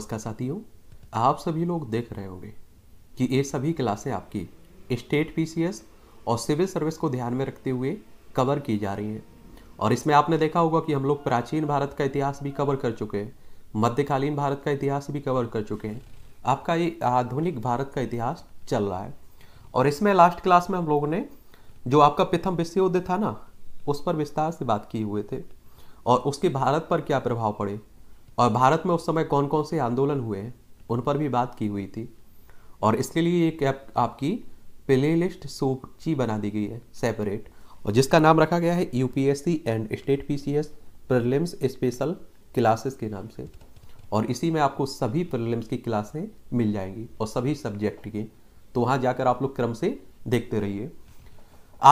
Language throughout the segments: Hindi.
नमस्कार साथियों आप सभी लोग देख रहे होंगे कि ये सभी क्लासें आपकी स्टेट पीसीएस और सिविल सर्विस को ध्यान में रखते हुए कवर की जा रही हैं और इसमें आपने देखा होगा कि हम लोग प्राचीन भारत का इतिहास भी कवर कर चुके हैं मध्यकालीन भारत का इतिहास भी कवर कर चुके हैं आपका ये आधुनिक भारत का इतिहास चल रहा है और इसमें लास्ट क्लास में हम लोगों ने जो आपका प्रथम विश्व युद्ध था ना उस पर विस्तार से बात किए हुए थे और उसके भारत पर क्या प्रभाव पड़े और भारत में उस समय कौन कौन से आंदोलन हुए हैं उन पर भी बात की हुई थी और इसके लिए एक ऐप आपकी प्ले लिस्ट सूची बना दी गई है सेपरेट और जिसका नाम रखा गया है U and state P C prelims special classes के नाम से और इसी में आपको सभी प्रलिम्स की क्लासें मिल जाएंगी और सभी सब्जेक्ट की तो वहाँ जाकर आप लोग क्रम से देखते रहिए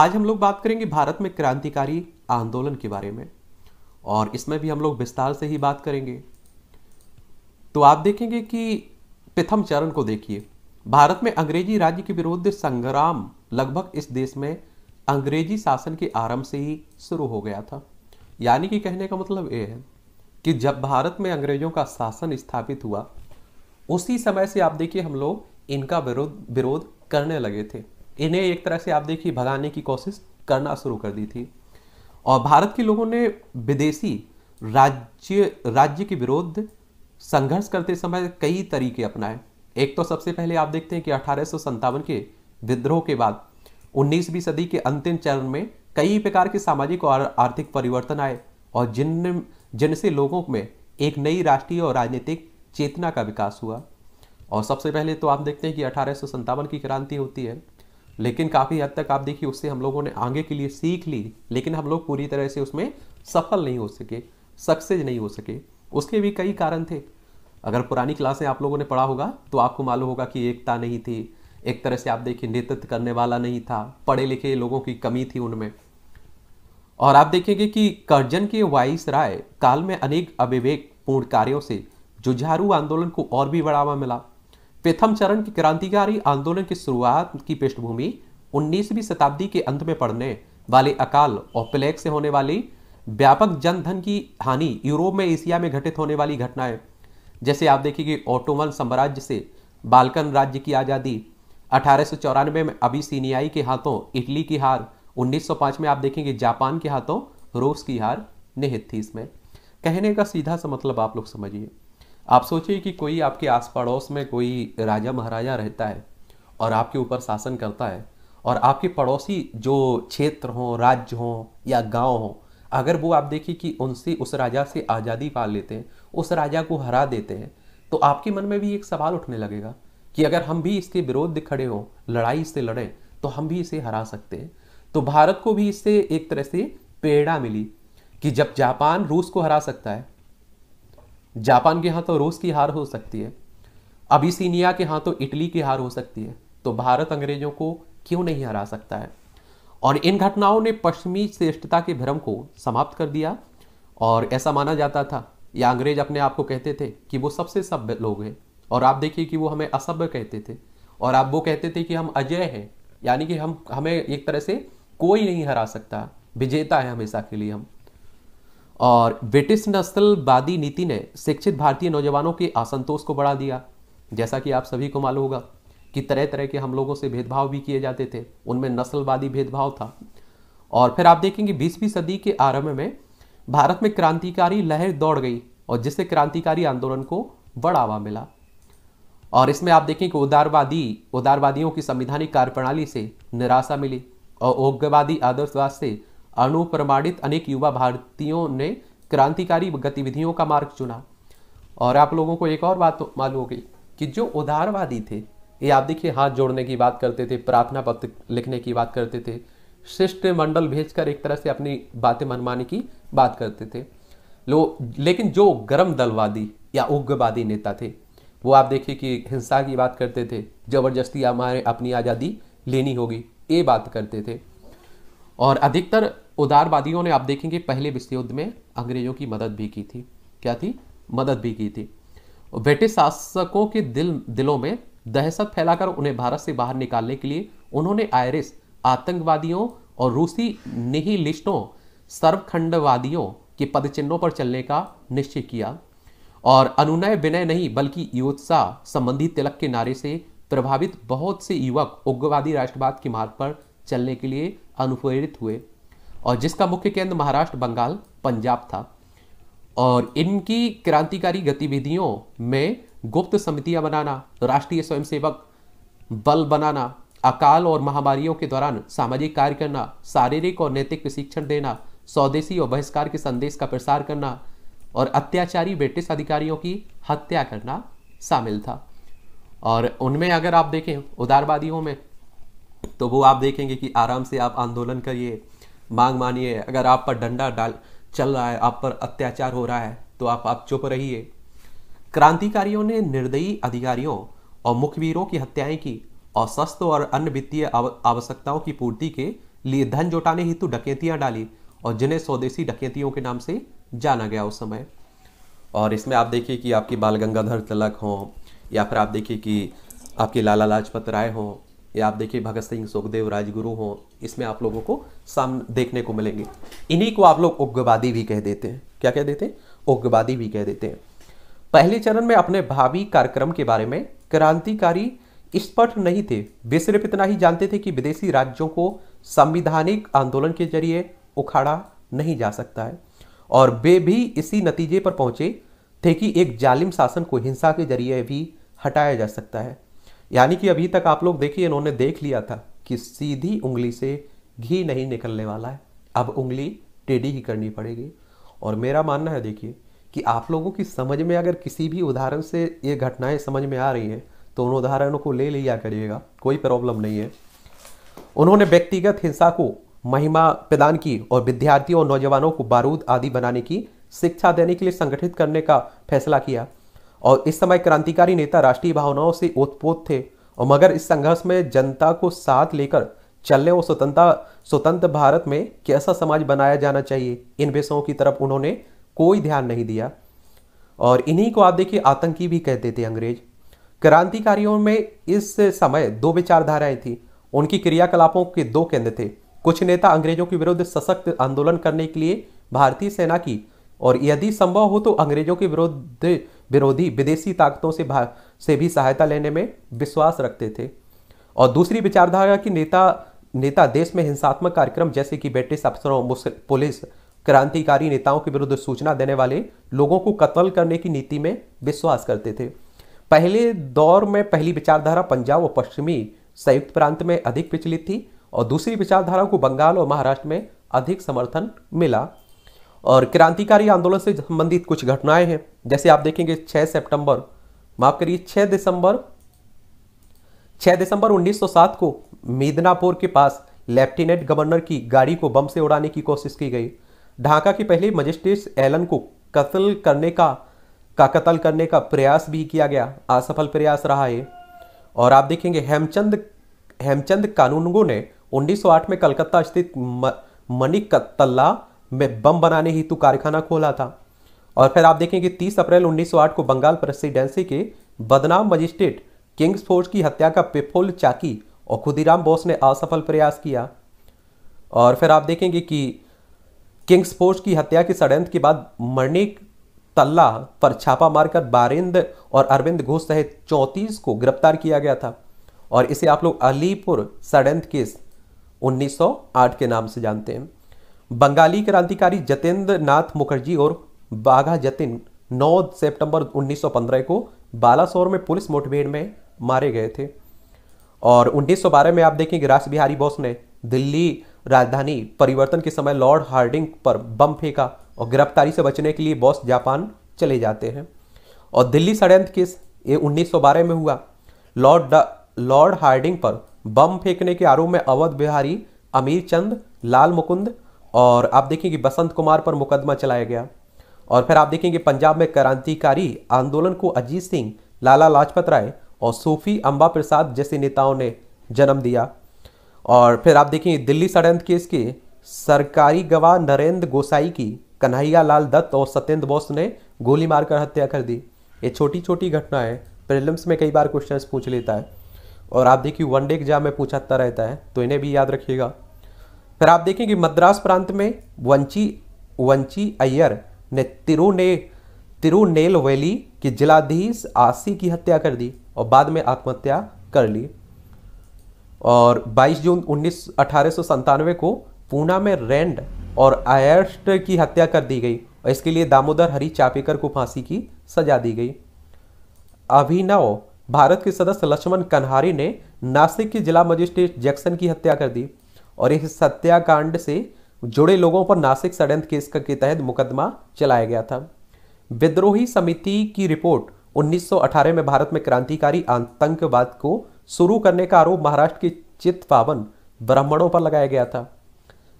आज हम लोग बात करेंगे भारत में क्रांतिकारी आंदोलन के बारे में और इसमें भी हम लोग विस्तार से ही बात करेंगे तो आप देखेंगे कि प्रथम चरण को देखिए भारत में अंग्रेजी राज्य के विरुद्ध संग्राम लगभग इस देश में अंग्रेजी शासन के आरंभ से ही शुरू हो गया था यानी कि कहने का मतलब ये है कि जब भारत में अंग्रेजों का शासन स्थापित हुआ उसी समय से आप देखिए हम लोग इनका विरोध विरोध करने लगे थे इन्हें एक तरह से आप देखिए भगाने की कोशिश करना शुरू कर दी थी और भारत के लोगों ने विदेशी राज्य राज्य के विरुद्ध संघर्ष करते समय कई तरीके अपनाए एक तो सबसे पहले आप देखते हैं कि अठारह के विद्रोह के बाद उन्नीसवीं सदी के अंतिम चरण में कई प्रकार के सामाजिक और आर्थिक परिवर्तन आए और जिन जिनसे लोगों में एक नई राष्ट्रीय और राजनीतिक चेतना का विकास हुआ और सबसे पहले तो आप देखते हैं कि अठारह की क्रांति होती है लेकिन काफ़ी हद तक आप देखिए उससे हम लोगों ने आगे के लिए सीख ली लेकिन हम लोग पूरी तरह से उसमें सफल नहीं हो सके सक्सेस नहीं हो सके उसके भी कई कारण थे अगर पुरानी क्लासें आप लोगों ने पढ़ा होगा तो आपको मालूम होगा कि एकता नहीं थी एक तरह से आप देखिए नेतृत्व करने वाला नहीं था पढ़े लिखे लोगों की कमी थी उनमें और आप देखेंगे कि कर्जन के वाइस राय काल में अनेक अविवेक पूर्ण कार्यों से जुझारू आंदोलन को और भी बढ़ावा मिला प्रथम चरण के क्रांतिकारी आंदोलन की शुरुआत की पृष्ठभूमि 19वीं शताब्दी के अंत में पड़ने वाले अकाल और प्लेग से होने वाली व्यापक जनधन की हानि यूरोप में एशिया में घटित होने वाली घटनाएं जैसे आप देखिए कि ऑटोमन साम्राज्य से बालकन राज्य की आज़ादी अठारह में अभी सीनियाई के हाथों इटली की हार 1905 में आप देखेंगे जापान के हाथों रूस की हार निहित थी इसमें कहने का सीधा सा मतलब आप लोग समझिए आप सोचिए कि कोई आपके आस पड़ोस में कोई राजा महाराजा रहता है और आपके ऊपर शासन करता है और आपके पड़ोसी जो क्षेत्र हों राज्य हों या गांव हों अगर वो आप देखिए कि उनसे उस राजा से आज़ादी पा लेते हैं उस राजा को हरा देते हैं तो आपके मन में भी एक सवाल उठने लगेगा कि अगर हम भी इसके विरोध खड़े हों लड़ाई से लड़ें तो हम भी इसे हरा सकते हैं तो भारत को भी इससे एक तरह से प्रेरणा मिली कि जब जापान रूस को हरा सकता है जापान के हाथों तो रूस की हार हो सकती है सीनिया के हाथों तो इटली की हार हो सकती है तो भारत अंग्रेजों को क्यों नहीं हरा सकता है और इन घटनाओं ने पश्चिमी श्रेष्ठता के भ्रम को समाप्त कर दिया और ऐसा माना जाता था या अंग्रेज अपने आप को कहते थे कि वो सबसे सभ्य लोग हैं और आप देखिए कि वो हमें असभ्य कहते थे और आप वो कहते थे कि हम अजय हैं यानी कि हम हमें एक तरह से कोई नहीं हरा सकता विजेता है हमेशा के लिए हम और ब्रिटिश नस्लवादी नीति ने शिक्षित भारतीय नौजवानों के असंतोष को बढ़ा दिया जैसा कि आप सभी को मालूम होगा कि तरह तरह के हम लोगों से भेदभाव भी किए जाते थे उनमें नस्लवादी भेदभाव था और फिर आप देखेंगे बीसवीं सदी के आरंभ में भारत में क्रांतिकारी लहर दौड़ गई और जिससे क्रांतिकारी आंदोलन को बढ़ावा मिला और इसमें आप देखें कि उदारवादी उदारवादियों की संविधानिक कार्यप्रणाली से निराशा मिली और उग्रवादी आदर्शवाद से अनुप्रमाणित अनेक युवा भारतीयों ने क्रांतिकारी गतिविधियों का मार्ग चुना और आप लोगों को एक और बात तो मालूम होगी कि जो उदारवादी थे ये आप देखिए हाथ जोड़ने की बात करते थे प्रार्थना पत्र लिखने की बात करते थे शिष्टमंडल भेजकर एक तरह से अपनी बातें मनमाने की बात करते थे लो लेकिन जो गर्म दलवादी या उग्रवादी नेता थे वो आप देखिए कि हिंसा की बात करते थे जबरदस्ती हमारे अपनी आज़ादी लेनी होगी ये बात करते थे और अधिकतर उदारवादियों ने आप देखेंगे पहले विश्व युद्ध में अंग्रेजों की मदद भी की थी क्या थी मदद भी की थी ब्रिटिश शासकों के दिल दिलों में दहशत फैलाकर उन्हें भारत से बाहर निकालने के लिए उन्होंने आयरिस आतंकवादियों और रूसी निहिलिस्टों सर्वखंडवादियों के पदचिन्हों पर चलने का निश्चय किया और अनुनय विनय नहीं बल्कि योत्साह संबंधी तिलक के नारे से प्रभावित बहुत से युवक उग्रवादी राष्ट्रवाद के मार्ग पर चलने के लिए अनुप्रेरित हुए और जिसका मुख्य केंद्र महाराष्ट्र बंगाल पंजाब था और इनकी क्रांतिकारी गतिविधियों में गुप्त समितियां बनाना राष्ट्रीय स्वयंसेवक बल बनाना अकाल और महामारियों के दौरान सामाजिक कार्य करना शारीरिक और नैतिक प्रशिक्षण देना स्वदेशी और बहिष्कार के संदेश का प्रसार करना और अत्याचारी ब्रिटिश अधिकारियों की हत्या करना शामिल था और उनमें अगर आप देखें उदारवादियों में तो वो आप देखेंगे कि आराम से आप आंदोलन करिए मांग मानिए अगर आप पर डंडा डाल चल रहा है आप पर अत्याचार हो रहा है तो आप आप चुप रहिए क्रांतिकारियों ने निर्दयी अधिकारियों और मुखबीरों की हत्याएं की और सस्त और अन्य वित्तीय आवश्यकताओं की पूर्ति के लिए धन जुटाने हेतु डकैतियां डाली और जिन्हें स्वदेशी डकैतियों के नाम से जाना गया उस समय और इसमें आप देखिए कि आपकी बाल गंगाधर तिलक हों या फिर आप देखिए कि आपके लाला लाजपत राय हों या आप देखिए भगत सिंह सुखदेव राजगुरु हों इसमें आप लोगों को सामने देखने को मिलेंगे इन्हीं को आप लोग उग्रवादी भी कह देते हैं क्या कह देते हैं उग्रवादी भी कह देते हैं पहले चरण में अपने भावी कार्यक्रम के बारे में क्रांतिकारी स्पष्ट नहीं थे वे सिर्फ इतना ही जानते थे कि विदेशी राज्यों को संविधानिक आंदोलन के जरिए उखाड़ा नहीं जा सकता है और वे भी इसी नतीजे पर पहुंचे थे कि एक जालिम शासन को हिंसा के जरिए भी हटाया जा सकता है यानी कि अभी तक आप लोग देखिए इन्होंने देख लिया था कि सीधी उंगली से घी नहीं निकलने वाला है अब उंगली टेढ़ी ही करनी पड़ेगी और मेरा मानना है देखिए कि आप लोगों की समझ में अगर किसी भी उदाहरण से ये घटनाएं समझ में आ रही हैं तो उन उदाहरणों को ले लिया करिएगा कोई प्रॉब्लम नहीं है उन्होंने व्यक्तिगत हिंसा को महिमा प्रदान की और विद्यार्थियों और नौजवानों को बारूद आदि बनाने की शिक्षा देने के लिए संगठित करने का फैसला किया और इस समय क्रांतिकारी नेता राष्ट्रीय भावनाओं से ओतपोत थे और मगर इस संघर्ष में जनता को साथ लेकर चलने और स्वतंत्रता स्वतंत्र भारत में कैसा समाज बनाया जाना चाहिए इन विषयों की तरफ उन्होंने कोई ध्यान नहीं दिया और इन्हीं को आप देखिए आतंकी भी कहते थे अंग्रेज क्रांतिकारियों में इस समय दो विचारधाराएं थी उनकी क्रियाकलापों के दो केंद्र थे कुछ नेता अंग्रेजों के विरुद्ध सशक्त आंदोलन करने के लिए भारतीय सेना की और यदि संभव हो तो अंग्रेजों के विरुद्ध विरोधी विदेशी ताकतों से से भी सहायता लेने में विश्वास रखते थे और दूसरी विचारधारा की नेता नेता देश में हिंसात्मक कार्यक्रम जैसे कि ब्रिटिश अफसरों पुलिस क्रांतिकारी नेताओं के विरुद्ध सूचना देने वाले लोगों को कत्ल करने की नीति में विश्वास करते थे पहले दौर में पहली विचारधारा पंजाब और पश्चिमी संयुक्त प्रांत में अधिक विचलित थी और दूसरी विचारधारा को बंगाल और महाराष्ट्र में अधिक समर्थन मिला और क्रांतिकारी आंदोलन से संबंधित कुछ घटनाएं हैं जैसे आप देखेंगे 6 सितंबर माफ करिए 6 दिसंबर 6 दिसंबर 1907 को मिदनापुर के पास लेफ्टिनेंट गवर्नर की गाड़ी को बम से उड़ाने की कोशिश की गई ढाका की पहली मजिस्ट्रेट एलन को कत्ल करने का का कत्ल करने का प्रयास भी किया गया असफल प्रयास रहा है और आप देखेंगे हेमचंद हेमचंद कानूनगो ने 1908 में कलकत्ता स्थित मणिकत्तला में बम बनाने हेतु कारखाना खोला था और फिर आप देखेंगे 30 अप्रैल 1908 को बंगाल प्रेसिडेंसी के बदनाम मजिस्ट्रेट किंग्स फोर्स की हत्या का पेफोल चाकी और खुदीराम बोस ने असफल प्रयास किया और फिर आप देखेंगे कि किंग्स फोर्स की हत्या की षडयंत्र के बाद मणिक तल्ला पर छापा मारकर बारिंद और अरविंद घोष सहित चौंतीस को गिरफ्तार किया गया था और इसे आप लोग अलीपुर षडयंत्र केस 1908 के नाम से जानते हैं बंगाली क्रांतिकारी जतेंद्र नाथ मुखर्जी और बाघा जतिन 9 सितंबर 1915 को बालासोर में पुलिस मुठभेड़ में मारे गए थे और 1912 में आप देखेंगे रास बिहारी बोस ने दिल्ली राजधानी परिवर्तन के समय लॉर्ड हार्डिंग पर बम फेंका और गिरफ्तारी से बचने के लिए बॉस जापान चले जाते हैं और दिल्ली षडयंत्र केस ये 1912 में हुआ लॉर्ड लॉर्ड हार्डिंग पर बम फेंकने के आरोप में अवध बिहारी अमीर चंद लाल मुकुंद और आप देखेंगे बसंत कुमार पर मुकदमा चलाया गया और फिर आप देखेंगे पंजाब में क्रांतिकारी आंदोलन को अजीत सिंह लाला लाजपत राय और सूफी अंबा प्रसाद जैसे नेताओं ने जन्म दिया और फिर आप देखिए दिल्ली षडयंत्र केस के सरकारी गवाह नरेंद्र गोसाई की कन्हैया लाल दत्त और सत्येंद्र बोस ने गोली मारकर हत्या कर दी ये छोटी छोटी घटना है प्रिलिम्स में कई बार क्वेश्चंस पूछ लेता है और आप देखिए वनडे एग्जाम में पूछाता रहता है तो इन्हें भी याद रखिएगा फिर आप देखेंगे मद्रास प्रांत में वंची वंची अय्यर ने तिरुने तिरुनेल वैली के जिलाधीश आसी की हत्या कर दी और बाद में आत्महत्या कर ली और 22 जून उन्नीस अठारह को पूना में रेंड और आयर्स्ट की हत्या कर दी गई और इसके लिए दामोदर हरी चापेकर को फांसी की सजा दी गई अभिनव भारत के सदस्य लक्ष्मण कन्हारी ने नासिक के जिला मजिस्ट्रेट जैक्सन की हत्या कर दी और इस हत्याकांड से जुड़े लोगों पर नासिक षडयंत्र केस के तहत मुकदमा चलाया गया था विद्रोही समिति की रिपोर्ट 1918 में भारत में क्रांतिकारी आतंकवाद को शुरू करने का आरोप महाराष्ट्र के चित पावन ब्राह्मणों पर लगाया गया था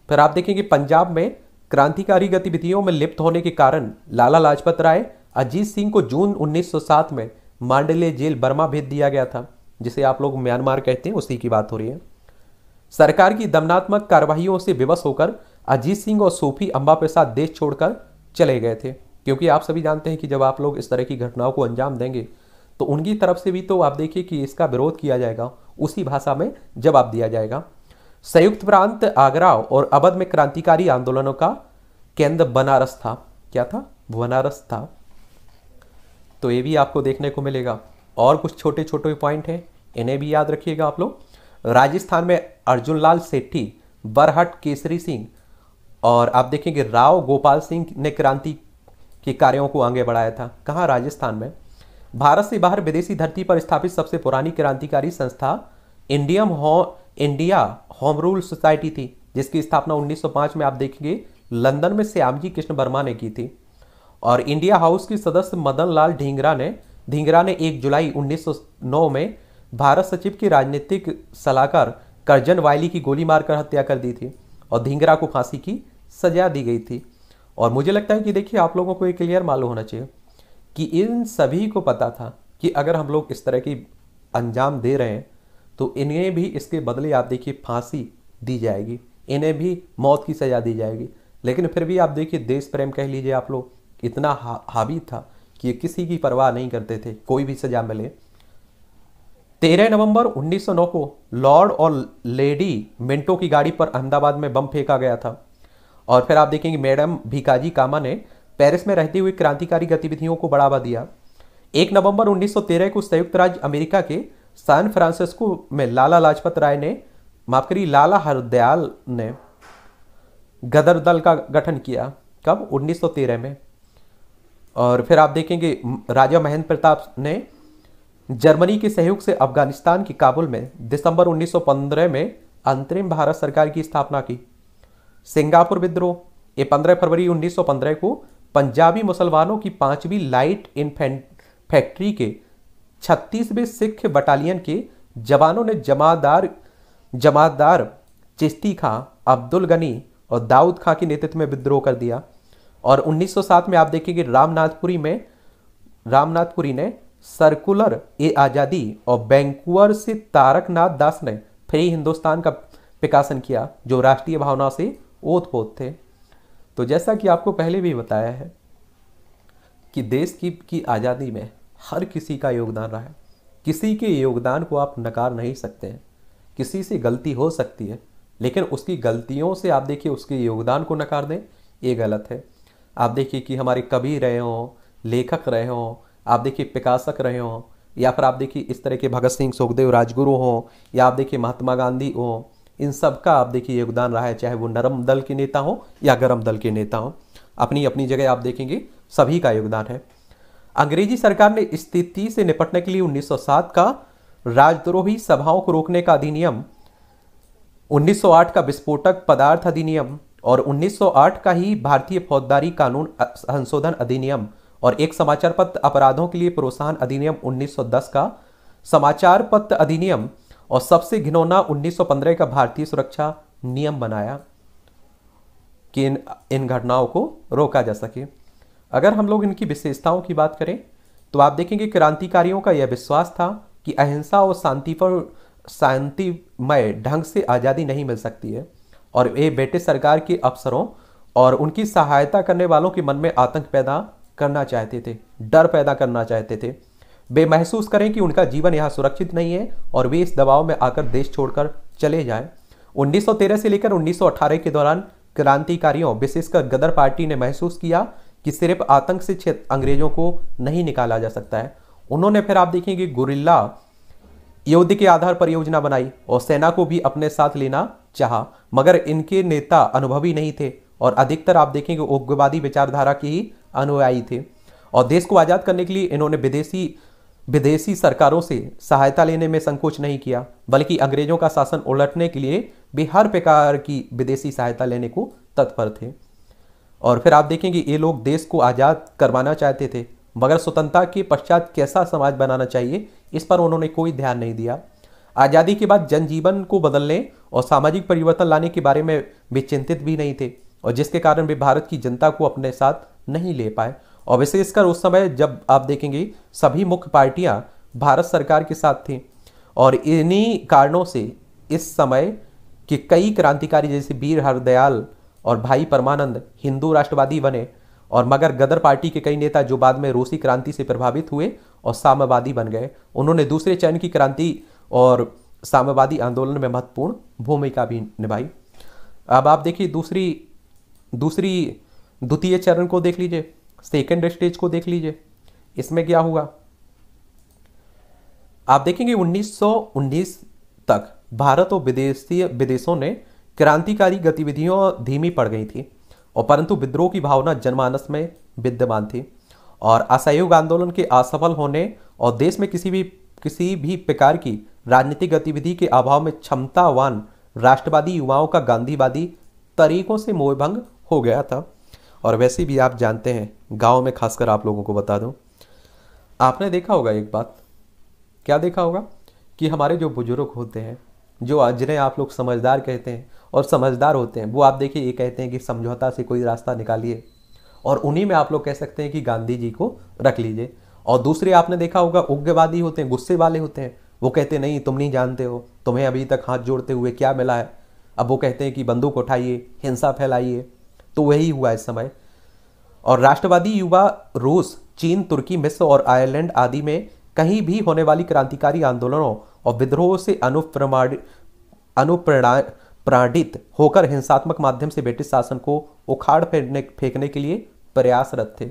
फिर आप देखेंगे पंजाब में क्रांतिकारी गतिविधियों में लिप्त होने के कारण लाला लाजपत राय अजीत सिंह को जून 1907 में मांडले जेल बर्मा भेज दिया गया था जिसे आप लोग म्यांमार कहते हैं उसी की बात हो रही है सरकार की दमनात्मक कार्यवाही से विवश होकर अजीत सिंह और सोफी अम्बा प्रसाद देश छोड़कर चले गए थे क्योंकि आप सभी जानते हैं कि जब आप लोग इस तरह की घटनाओं को अंजाम देंगे तो उनकी तरफ से भी तो आप देखिए कि इसका विरोध किया जाएगा उसी भाषा में जवाब दिया जाएगा संयुक्त प्रांत आगरा और अवध में क्रांतिकारी आंदोलनों का केंद्र बनारस था क्या था बनारस था तो ये भी आपको देखने को मिलेगा और कुछ छोटे छोटे पॉइंट हैं इन्हें भी याद रखिएगा आप लोग राजस्थान में अर्जुन लाल सेठी बरहट केसरी सिंह और आप देखेंगे राव गोपाल सिंह ने क्रांति के कार्यों को आगे बढ़ाया था कहाँ राजस्थान में भारत से बाहर विदेशी धरती पर स्थापित सबसे पुरानी क्रांतिकारी संस्था इंडियम हो इंडिया होम रूल सोसाइटी थी जिसकी स्थापना 1905 में आप देखेंगे लंदन में श्यामजी कृष्ण वर्मा ने की थी और इंडिया हाउस की सदस्य मदन लाल ढींगरा ने ढींगरा ने एक जुलाई 1909 में भारत सचिव की राजनीतिक सलाहकार करजन वायली की गोली मारकर हत्या कर दी थी और ढींगरा को फांसी की सजा दी गई थी और मुझे लगता है कि देखिए आप लोगों को ये क्लियर मालूम होना चाहिए कि इन सभी को पता था कि अगर हम लोग इस तरह की अंजाम दे रहे हैं तो इन्हें भी इसके बदले आप देखिए फांसी दी जाएगी इन्हें भी मौत की सज़ा दी जाएगी लेकिन फिर भी आप देखिए देश प्रेम कह लीजिए आप लोग इतना हा, हावी था कि ये किसी की परवाह नहीं करते थे कोई भी सज़ा मिले तेरह नवंबर 1909 को लॉर्ड और लेडी मिंटो की गाड़ी पर अहमदाबाद में बम फेंका गया था और फिर आप देखेंगे मैडम भिकाजी कामा ने पेरिस में रहती हुई क्रांतिकारी गतिविधियों को बढ़ावा दिया एक नवंबर 1913 को संयुक्त राज्य अमेरिका के सैन फ्रांसिस्को में लाला लाजपत राय ने माफ करी लाला हरदयाल ने गदर दल का गठन किया कब 1913 में और फिर आप देखेंगे राजा महेंद्र प्रताप ने जर्मनी के सहयोग से अफगानिस्तान के काबुल में दिसंबर 1915 में अंतरिम भारत सरकार की स्थापना की सिंगापुर विद्रोह ये 15 फरवरी 1915 को पंजाबी मुसलमानों की पांचवी लाइट इन्फेंट फैक्ट्री के छत्तीसवें सिख बटालियन के जवानों ने जमादार जमादार चिश्ती खां अब्दुल गनी और दाऊद खां के नेतृत्व में विद्रोह कर दिया और 1907 में आप देखेंगे रामनाथपुरी में रामनाथपुरी ने सर्कुलर ए आज़ादी और बैंकुअर से तारकनाथ दास ने फ्री हिंदुस्तान का प्रकाशन किया जो राष्ट्रीय भावना से ओतपोत थे तो जैसा कि आपको पहले भी बताया है कि देश की की आज़ादी में हर किसी का योगदान रहा है किसी के योगदान को आप नकार नहीं सकते हैं किसी से गलती हो सकती है लेकिन उसकी गलतियों से आप देखिए उसके योगदान को नकार दें ये गलत है आप देखिए कि हमारे कवि रहे हों लेखक रहे हों आप देखिए पिकासक रहे हों या फिर आप देखिए इस तरह के भगत सिंह सुखदेव राजगुरु हों या आप देखिए महात्मा गांधी हों इन सब का आप देखिए योगदान रहा है चाहे वो नरम दल के नेता हो या गर्म दल के नेता हो अपनी अपनी जगह आप देखेंगे सभी का योगदान है अंग्रेजी सरकार ने स्थिति से निपटने के लिए 1907 का राजद्रोही सभाओं को रोकने का अधिनियम 1908 का विस्फोटक पदार्थ अधिनियम और 1908 का ही भारतीय फौजदारी कानून संशोधन अधिनियम और एक समाचार पत्र अपराधों के लिए प्रोत्साहन अधिनियम 1910 का समाचार पत्र अधिनियम और सबसे घिनौना 1915 का भारतीय सुरक्षा नियम बनाया कि इन इन घटनाओं को रोका जा सके अगर हम लोग इनकी विशेषताओं की बात करें तो आप देखेंगे क्रांतिकारियों का यह विश्वास था कि अहिंसा और शांति पर शांतिमय ढंग से आज़ादी नहीं मिल सकती है और ये ब्रिटिश सरकार के अफसरों और उनकी सहायता करने वालों के मन में आतंक पैदा करना चाहते थे डर पैदा करना चाहते थे वे महसूस करें कि उनका जीवन यहाँ सुरक्षित नहीं है और वे इस दबाव में आकर देश छोड़कर चले जाएं 1913 से लेकर 1918 के दौरान क्रांतिकारियों विशेषकर गदर पार्टी ने महसूस किया कि सिर्फ आतंक से क्षेत्र अंग्रेजों को नहीं निकाला जा सकता है उन्होंने फिर आप देखेंगे गुरिल्ला युद्ध के आधार पर योजना बनाई और सेना को भी अपने साथ लेना चाह मगर इनके नेता अनुभवी नहीं थे और अधिकतर आप देखेंगे उग्रवादी विचारधारा के ही अनुयायी थे और देश को आज़ाद करने के लिए इन्होंने विदेशी विदेशी सरकारों से सहायता लेने में संकोच नहीं किया बल्कि अंग्रेजों का शासन उलटने के लिए भी हर प्रकार की विदेशी सहायता लेने को तत्पर थे और फिर आप देखेंगे ये लोग देश को आज़ाद करवाना चाहते थे मगर स्वतंत्रता के पश्चात कैसा समाज बनाना चाहिए इस पर उन्होंने कोई ध्यान नहीं दिया आज़ादी के बाद जनजीवन को बदलने और सामाजिक परिवर्तन लाने के बारे में वे चिंतित भी नहीं थे और जिसके कारण वे भारत की जनता को अपने साथ नहीं ले पाए और विशेषकर इसका उस समय जब आप देखेंगे सभी मुख्य पार्टियां भारत सरकार के साथ थी और इन्हीं कारणों से इस समय के कई क्रांतिकारी जैसे वीर हरदयाल और भाई परमानंद हिंदू राष्ट्रवादी बने और मगर गदर पार्टी के कई नेता जो बाद में रूसी क्रांति से प्रभावित हुए और साम्यवादी बन गए उन्होंने दूसरे चरण की क्रांति और साम्यवादी आंदोलन में महत्वपूर्ण भूमिका भी निभाई अब आप देखिए दूसरी दूसरी द्वितीय चरण को देख लीजिए सेकेंड स्टेज को देख लीजिए इसमें क्या हुआ आप देखेंगे 1919 तक भारत और विदेशी विदेशों ने क्रांतिकारी गतिविधियों धीमी पड़ गई थी और परंतु विद्रोह की भावना जनमानस में विद्यमान थी और असहयोग आंदोलन के असफल होने और देश में किसी भी किसी भी प्रकार की राजनीतिक गतिविधि के अभाव में क्षमतावान राष्ट्रवादी युवाओं का गांधीवादी तरीकों से मोहभंग हो गया था और वैसे भी आप जानते हैं गाँव में खासकर आप लोगों को बता दूँ आपने देखा होगा एक बात क्या देखा होगा कि हमारे जो बुजुर्ग होते हैं जो जिन्हें आप लोग समझदार कहते हैं और समझदार होते हैं वो आप देखिए ये कहते हैं कि समझौता से कोई रास्ता निकालिए और उन्हीं में आप लोग कह सकते हैं कि गांधी जी को रख लीजिए और दूसरे आपने देखा होगा उग्रवादी होते हैं गुस्से वाले होते हैं वो कहते हैं नहीं तुम नहीं जानते हो तुम्हें अभी तक हाथ जोड़ते हुए क्या मिला है अब वो कहते हैं कि बंदूक उठाइए हिंसा फैलाइए तो वही हुआ इस समय और राष्ट्रवादी युवा रूस चीन तुर्की मिस्र और आयरलैंड आदि में कहीं भी होने वाली क्रांतिकारी आंदोलनों और विद्रोह से अनुप्राणित होकर हिंसात्मक माध्यम से ब्रिटिश शासन को उखाड़ फेंकने फेंकने के लिए प्रयासरत थे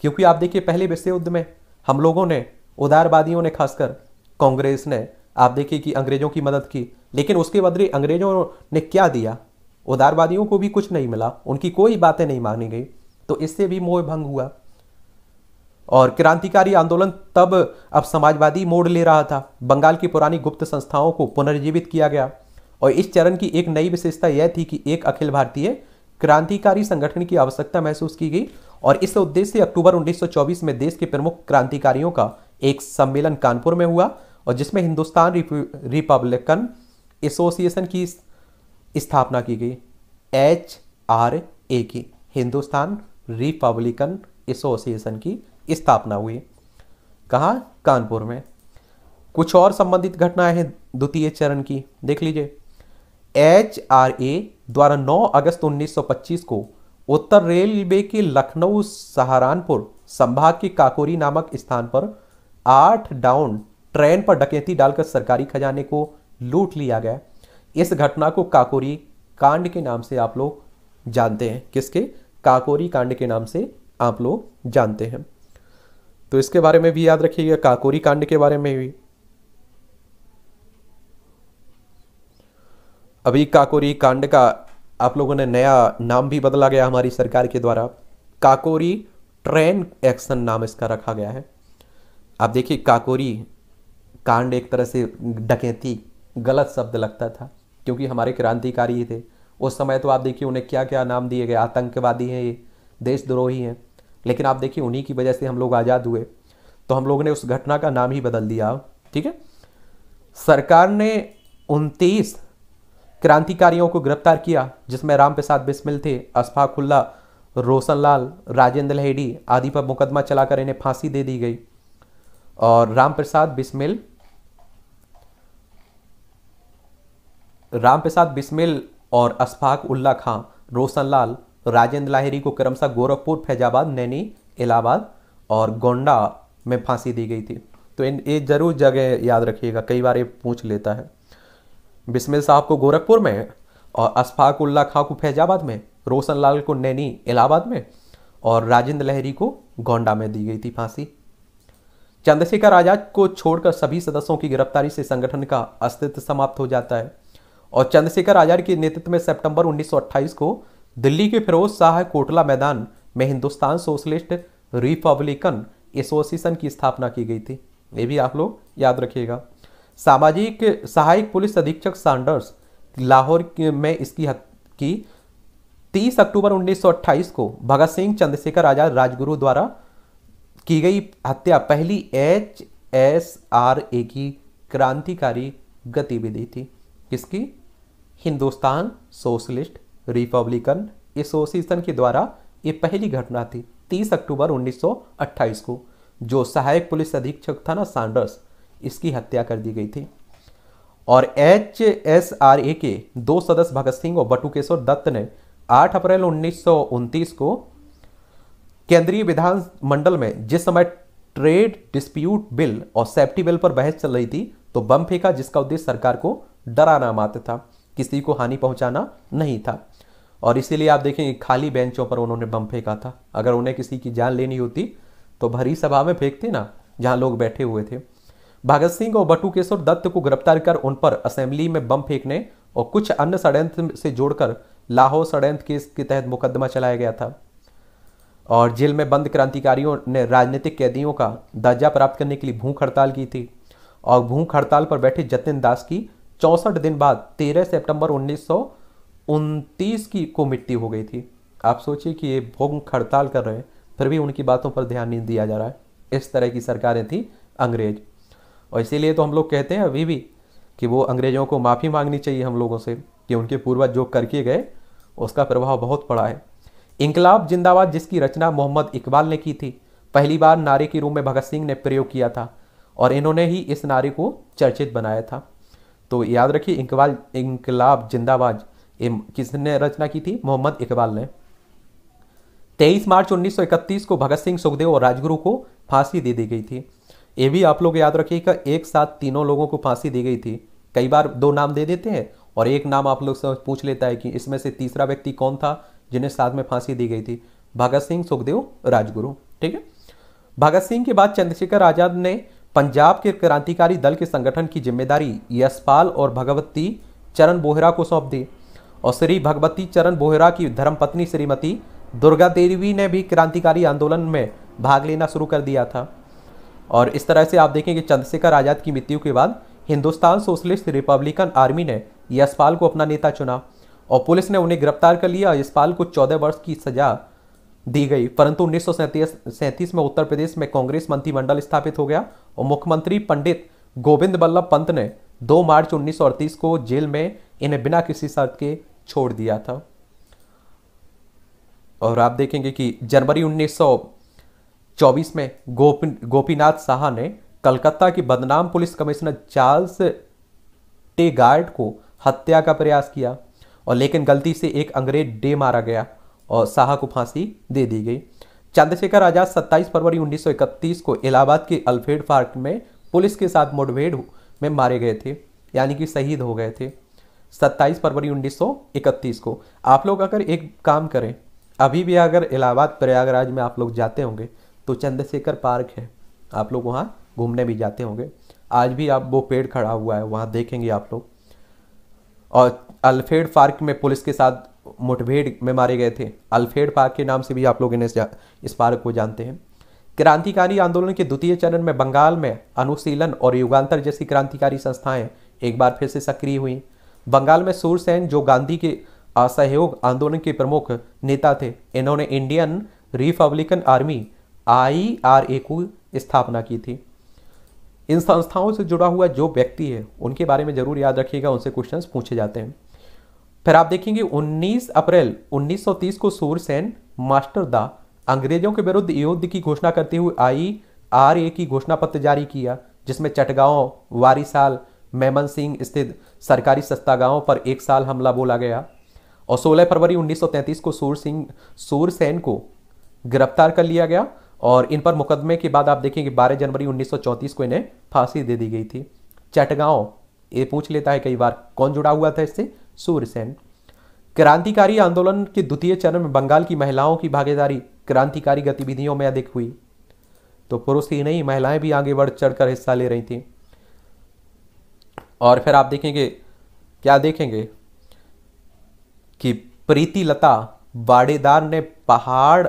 क्योंकि आप देखिए पहले विश्व युद्ध में हम लोगों ने उदारवादियों ने खासकर कांग्रेस ने आप देखिए कि अंग्रेजों की मदद की लेकिन उसके बदले अंग्रेजों ने क्या दिया उदारवादियों को भी कुछ नहीं मिला उनकी कोई बातें नहीं मानी गई तो इससे भी मोह भंग हुआ और क्रांतिकारी आंदोलन तब अब समाजवादी मोड़ ले रहा था बंगाल की पुरानी गुप्त संस्थाओं को पुनर्जीवित किया गया और इस चरण की एक नई विशेषता यह थी कि एक अखिल भारतीय क्रांतिकारी संगठन की आवश्यकता महसूस की गई और इस उद्देश्य से अक्टूबर 1924 में देश के प्रमुख क्रांतिकारियों का एक सम्मेलन कानपुर में हुआ और जिसमें हिंदुस्तान रिपब्लिकन एसोसिएशन की स्थापना की गई एच आर ए की हिंदुस्तान रिपब्लिकन एसोसिएशन की स्थापना हुई कहाँ कानपुर में कुछ और संबंधित घटनाएं हैं द्वितीय चरण की देख लीजिए एच आर ए द्वारा 9 अगस्त 1925 को उत्तर रेलवे के लखनऊ सहारानपुर संभाग के काकोरी नामक स्थान पर आठ डाउन ट्रेन पर डकैती डालकर सरकारी खजाने को लूट लिया गया इस घटना को काकोरी कांड के नाम से आप लोग जानते हैं किसके काकोरी कांड के नाम से आप लोग जानते हैं तो इसके बारे में भी याद रखिएगा काकोरी कांड के बारे में भी अभी काकोरी कांड का आप लोगों ने नया नाम भी बदला गया हमारी सरकार के द्वारा काकोरी ट्रेन एक्शन नाम इसका रखा गया है आप देखिए काकोरी कांड एक तरह से डकैती गलत शब्द लगता था क्योंकि हमारे क्रांतिकारी थे उस समय तो आप देखिए उन्हें क्या क्या नाम दिए गए आतंकवादी हैं ये देशद्रोही हैं लेकिन आप देखिए उन्हीं की वजह से हम लोग आज़ाद हुए तो हम लोगों ने उस घटना का नाम ही बदल दिया ठीक है सरकार ने उनतीस क्रांतिकारियों को गिरफ्तार किया जिसमें राम प्रसाद बिस्मिल थे अशफाकुल्ला रोशन लाल राजेंद्र लहेडी आदि पर मुकदमा चलाकर इन्हें फांसी दे दी गई और राम प्रसाद बिस्मिल राम प्रसाद बिस्मिल और अशफाक उल्ला खां रोशन लाल राजेंद्र लाहिरी को क्रमशः गोरखपुर फैजाबाद नैनी इलाहाबाद और गोंडा में फांसी दी गई थी तो इन ये ज़रूर जगह याद रखिएगा कई बार ये पूछ लेता है बिस्मिल साहब को गोरखपुर में और अशफाक उल्ला खां को फैजाबाद में रोशन लाल को नैनी इलाहाबाद में और राजेंद्र लहरी को गोंडा में दी गई थी फांसी चंद्रशेखर आजाद को छोड़कर सभी सदस्यों की गिरफ्तारी से संगठन का अस्तित्व समाप्त हो जाता है और चंद्रशेखर आजाद के नेतृत्व में सितंबर 1928 को दिल्ली के फिरोज शाह कोटला मैदान में हिंदुस्तान सोशलिस्ट रिपब्लिकन एसोसिएशन की स्थापना की गई थी ये भी आप लोग याद रखिएगा सामाजिक सहायक पुलिस अधीक्षक सांडर्स लाहौर में इसकी की 30 अक्टूबर 1928 को भगत सिंह चंद्रशेखर आजाद राजगुरु द्वारा की गई हत्या पहली एच एस आर ए की क्रांतिकारी गतिविधि थी किसकी हिंदुस्तान सोशलिस्ट रिपब्लिकन एसोसिएशन के द्वारा ये पहली घटना थी 30 अक्टूबर 1928 को जो सहायक पुलिस अधीक्षक था ना सैंडर्स इसकी हत्या कर दी गई थी और एच एस आर ए के दो सदस्य भगत सिंह और बटुकेश्वर दत्त ने 8 अप्रैल उन्नीस को केंद्रीय विधान मंडल में जिस समय ट्रेड डिस्प्यूट बिल और सेफ्टी बिल पर बहस चल रही थी तो बम फेंका जिसका उद्देश्य सरकार को डराना मात्र था किसी को हानि पहुंचाना नहीं था और इसीलिए आप देखेंगे खाली बेंचों पर उन्होंने बम फेंका था अगर उन्हें किसी की जान लेनी होती तो भरी सभा में फेंकते ना जहां लोग बैठे हुए थे भगत सिंह और बटू बटुकेश्वर दत्त को गिरफ्तार कर उन पर असेंबली में बम फेंकने और कुछ अन्य षडयंत्र से जोड़कर लाहौर षडयंत्र केस के तहत मुकदमा चलाया गया था और जेल में बंद क्रांतिकारियों ने राजनीतिक कैदियों का दर्जा प्राप्त करने के लिए भूख हड़ताल की थी और भूख हड़ताल पर बैठे जतिन दास की चौंसठ दिन बाद 13 सितंबर उन्नीस की को मृत्यु हो गई थी आप सोचिए कि ये भोग हड़ताल कर रहे हैं फिर भी उनकी बातों पर ध्यान नहीं दिया जा रहा है इस तरह की सरकारें थी अंग्रेज और इसीलिए तो हम लोग कहते हैं अभी भी कि वो अंग्रेज़ों को माफ़ी मांगनी चाहिए हम लोगों से कि उनके पूर्वज जो करके गए उसका प्रभाव बहुत पड़ा है इंकलाब जिंदाबाद जिसकी रचना मोहम्मद इकबाल ने की थी पहली बार नारे के रूप में भगत सिंह ने प्रयोग किया था और इन्होंने ही इस नारे को चर्चित बनाया था तो याद रखिए इकबाल इंकलाब जिंदाबाज किसने रचना की थी मोहम्मद इकबाल ने 23 मार्च 1931 को भगत सिंह सुखदेव और राजगुरु को फांसी दे दी गई थी ये भी आप लोग याद रखिएगा एक साथ तीनों लोगों को फांसी दी गई थी कई बार दो नाम दे देते हैं और एक नाम आप लोग से पूछ लेता है कि इसमें से तीसरा व्यक्ति कौन था जिन्हें साथ में फांसी दी गई थी भगत सिंह सुखदेव राजगुरु ठीक है भगत सिंह के बाद चंद्रशेखर आजाद ने पंजाब के क्रांतिकारी दल के संगठन की जिम्मेदारी यशपाल और भगवती चरण बोहरा को सौंप दी और श्री भगवती चरण बोहरा की धर्मपत्नी श्रीमती दुर्गा देवी ने भी क्रांतिकारी आंदोलन में भाग लेना शुरू कर दिया था और इस तरह से आप देखेंगे चंद्रशेखर आज़ाद की मृत्यु के बाद हिंदुस्तान सोशलिस्ट रिपब्लिकन आर्मी ने यशपाल को अपना नेता चुना और पुलिस ने उन्हें गिरफ्तार कर लिया और यशपाल को चौदह वर्ष की सजा दी गई परंतु उन्नीस में उत्तर प्रदेश में कांग्रेस मंत्रिमंडल स्थापित हो गया और मुख्यमंत्री पंडित गोविंद बल्लभ पंत ने 2 मार्च उन्नीस को जेल में इन्हें बिना किसी शर्त के छोड़ दिया था और आप देखेंगे कि जनवरी 1924 में गोपी गोपीनाथ साहा ने कलकत्ता की बदनाम police commissioner Charles Tegart को हत्या का प्रयास किया और लेकिन गलती से एक अंग्रेज डे मारा गया और शाह को फांसी दे दी गई चंद्रशेखर आजाद 27 फरवरी 1931 को इलाहाबाद के अल्फेड पार्क में पुलिस के साथ मुठभेड़ में मारे गए थे यानी कि शहीद हो गए थे 27 फरवरी 1931 को आप लोग अगर एक काम करें अभी भी अगर इलाहाबाद प्रयागराज में आप लोग जाते होंगे तो चंद्रशेखर पार्क है आप लोग वहाँ घूमने भी जाते होंगे आज भी आप वो पेड़ खड़ा हुआ है वहाँ देखेंगे आप लोग और अल्फेड पार्क में पुलिस के साथ मुठभेड़ में मारे गए थे अल्फेड पार्क के नाम से भी आप लोग इन्हें इस पार्क को जानते हैं क्रांतिकारी आंदोलन के द्वितीय चरण में बंगाल में अनुशीलन और युगांतर जैसी क्रांतिकारी संस्थाएं एक बार फिर से सक्रिय हुई बंगाल में सूरसेन जो गांधी के असहयोग आंदोलन के प्रमुख नेता थे इन्होंने Indian Republican Army I R A को स्थापना की थी इन संस्थाओं से जुड़ा हुआ जो व्यक्ति है उनके बारे में जरूर याद रखिएगा उनसे क्वेश्चंस पूछे जाते हैं फिर आप देखेंगे 19 अप्रैल 1930 को सूरसेन मास्टर दा अंग्रेजों के विरुद्ध युद्ध की घोषणा करते हुए आई आर ए की घोषणा पत्र जारी किया जिसमें चटगांव वारीसाल मेमन सिंह स्थित सरकारी सस्तागांव पर एक साल हमला बोला गया और 16 फरवरी 1933 को सूर सिंह सूरसेन को गिरफ्तार कर लिया गया और इन पर मुकदमे के बाद आप देखेंगे 12 जनवरी 1934 को इन्हें फांसी दे दी गई थी चटगांव ये पूछ लेता है कई बार कौन जुड़ा हुआ था इससे सूर्यसेन क्रांतिकारी आंदोलन के द्वितीय चरण में बंगाल की महिलाओं की भागीदारी क्रांतिकारी गतिविधियों में अधिक हुई तो पुरुष ही नहीं महिलाएं भी आगे बढ़ चढ़कर हिस्सा ले रही थी और फिर आप देखेंगे क्या देखेंगे कि प्रीति लता बाड़ेदार ने पहाड़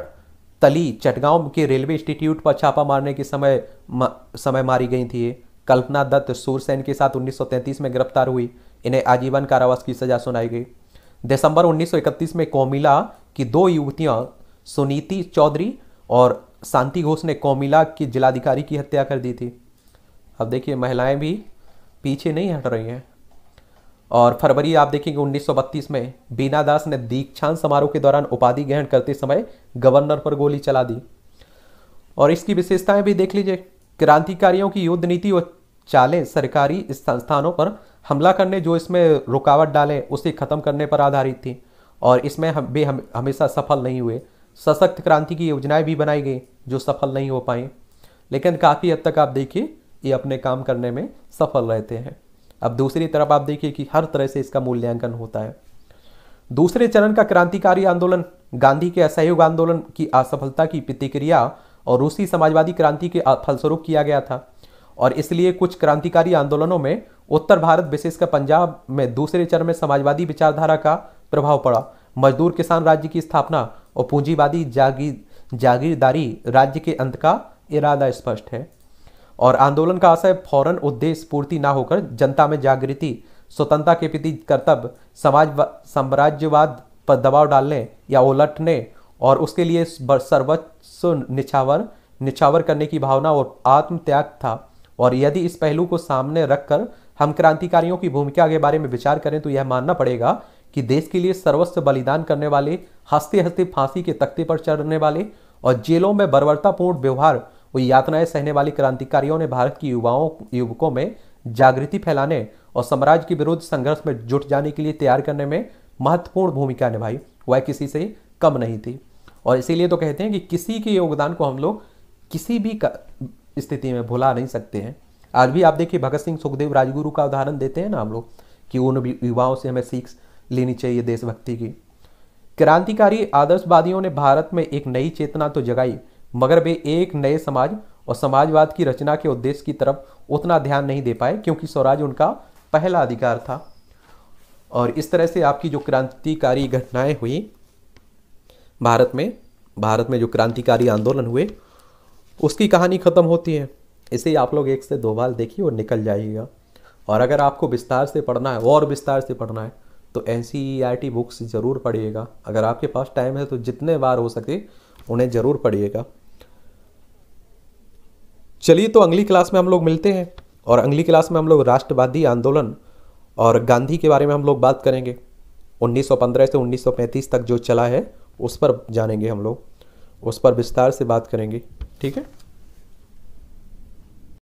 तली चटगांव के रेलवे इंस्टीट्यूट पर छापा मारने के समय म, समय मारी गई थी कल्पना दत्त सूरसेन के साथ 1933 में गिरफ्तार हुई इन्हें आजीवन कारावास की सजा सुनाई गई दिसंबर 1931 में कोमिला की दो युवतियां सुनीति चौधरी और शांति घोष ने कोमिला की जिलाधिकारी की हत्या कर दी थी अब देखिए महिलाएं भी पीछे नहीं हट रही हैं और फरवरी आप देखेंगे 1932 में बीना दास ने दीक्षांत समारोह के दौरान उपाधि ग्रहण करते समय गवर्नर पर गोली चला दी और इसकी विशेषताएं भी देख लीजिए क्रांतिकारियों की युद्ध नीति और चालें सरकारी संस्थानों पर हमला करने जो इसमें रुकावट डालें उसे ख़त्म करने पर आधारित थी और इसमें हम भी हम हमेशा सफल नहीं हुए सशक्त क्रांति की योजनाएं भी बनाई गई जो सफल नहीं हो पाई लेकिन काफ़ी हद तक आप देखिए ये अपने काम करने में सफल रहते हैं अब दूसरी तरफ आप देखिए कि हर तरह से इसका मूल्यांकन होता है दूसरे चरण का क्रांतिकारी आंदोलन गांधी के असहयोग आंदोलन की असफलता की प्रतिक्रिया और रूसी समाजवादी क्रांति के फलस्वरूप किया गया था और इसलिए कुछ क्रांतिकारी आंदोलनों में उत्तर भारत विशेषकर पंजाब में दूसरे चरण में समाजवादी विचारधारा का प्रभाव पड़ा मजदूर किसान राज्य की स्थापना और पूंजीवादी जागी जागीरदारी राज्य के अंत का इरादा स्पष्ट है और आंदोलन का आशय फौरन उद्देश्य पूर्ति ना होकर जनता में जागृति स्वतंत्रता के प्रति कर्तव्य समाज साम्राज्यवाद पर दबाव डालने या उलटने और उसके लिए सर्वोच्च निछावर निछावर करने की भावना और आत्म त्याग था और यदि इस पहलू को सामने रखकर हम क्रांतिकारियों की भूमिका के बारे में विचार करें तो यह मानना पड़ेगा कि देश के लिए सर्वस्व बलिदान करने वाले हंसते हंसते फांसी के तख्ते पर चढ़ने वाले और जेलों में बर्बरतापूर्ण व्यवहार और यातनाएं सहने वाले क्रांतिकारियों ने भारत की युवाओं युवकों में जागृति फैलाने और साम्राज्य के विरुद्ध संघर्ष में जुट जाने के लिए तैयार करने में महत्वपूर्ण भूमिका निभाई वह किसी से कम नहीं थी और इसीलिए तो कहते हैं कि किसी के योगदान को हम लोग किसी भी स्थिति में भुला नहीं सकते हैं आज भी आप देखिए भगत सिंह सुखदेव राजगुरु का उदाहरण देते हैं ना हम लोग कि उन युवाओं से हमें सीख लेनी चाहिए देशभक्ति की क्रांतिकारी आदर्शवादियों ने भारत में एक नई चेतना तो जगाई मगर वे एक नए समाज और समाजवाद की रचना के उद्देश्य की तरफ उतना ध्यान नहीं दे पाए क्योंकि स्वराज उनका पहला अधिकार था और इस तरह से आपकी जो क्रांतिकारी घटनाएं हुई भारत में भारत में जो क्रांतिकारी आंदोलन हुए उसकी कहानी ख़त्म होती है इसे आप लोग एक से दो बार देखिए और निकल जाइएगा और अगर आपको विस्तार से पढ़ना है और विस्तार से पढ़ना है तो एन सी बुक्स ज़रूर पढ़िएगा अगर आपके पास टाइम है तो जितने बार हो सके उन्हें ज़रूर पढ़िएगा चलिए तो अगली क्लास में हम लोग मिलते हैं और अगली क्लास में हम लोग राष्ट्रवादी आंदोलन और गांधी के बारे में हम लोग बात करेंगे 1915 से 1935 तक जो चला है उस पर जानेंगे हम लोग उस पर विस्तार से बात करेंगे ठीक है